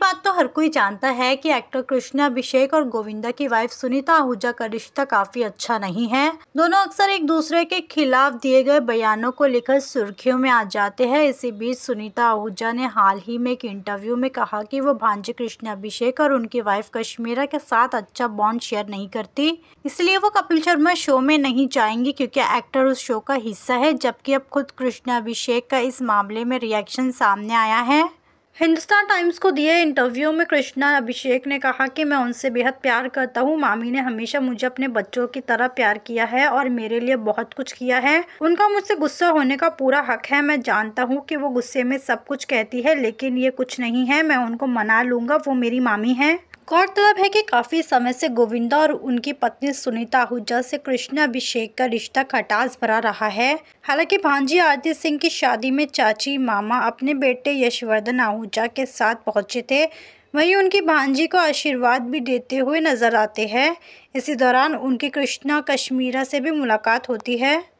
बात तो हर कोई जानता है कि एक्टर कृष्णा अभिषेक और गोविंदा की वाइफ सुनीता आहूजा का रिश्ता काफी अच्छा नहीं है दोनों अक्सर एक दूसरे के खिलाफ दिए गए बयानों को लेकर सुर्खियों में आ जाते हैं इसी बीच सुनीता आहूजा ने हाल ही में एक इंटरव्यू में कहा कि वो भांजे कृष्णा अभिषेक और उनकी वाइफ कश्मीरा के साथ अच्छा बॉन्ड शेयर नहीं करती इसलिए वो कपिल शर्मा शो में नहीं जाएंगी क्योंकि एक्टर उस शो का हिस्सा है जबकि अब खुद कृष्णा अभिषेक का इस मामले में रिएक्शन सामने आया है हिंदुस्तान टाइम्स को दिए इंटरव्यू में कृष्णा अभिषेक ने कहा कि मैं उनसे बेहद प्यार करता हूँ मामी ने हमेशा मुझे अपने बच्चों की तरह प्यार किया है और मेरे लिए बहुत कुछ किया है उनका मुझसे गुस्सा होने का पूरा हक है मैं जानता हूँ कि वो गुस्से में सब कुछ कहती है लेकिन ये कुछ नहीं है मैं उनको मना लूँगा वो मेरी मामी है गौरतलब है कि काफ़ी समय से गोविंदा और उनकी पत्नी सुनीता आहूजा से कृष्णा अभिषेक का रिश्ता खटास भरा रहा है हालांकि भांजी आरती सिंह की शादी में चाची मामा अपने बेटे यशवर्धन आहूजा के साथ पहुंचे थे वहीं उनकी भांजी को आशीर्वाद भी देते हुए नजर आते हैं इसी दौरान उनकी कृष्णा कश्मीरा से भी मुलाकात होती है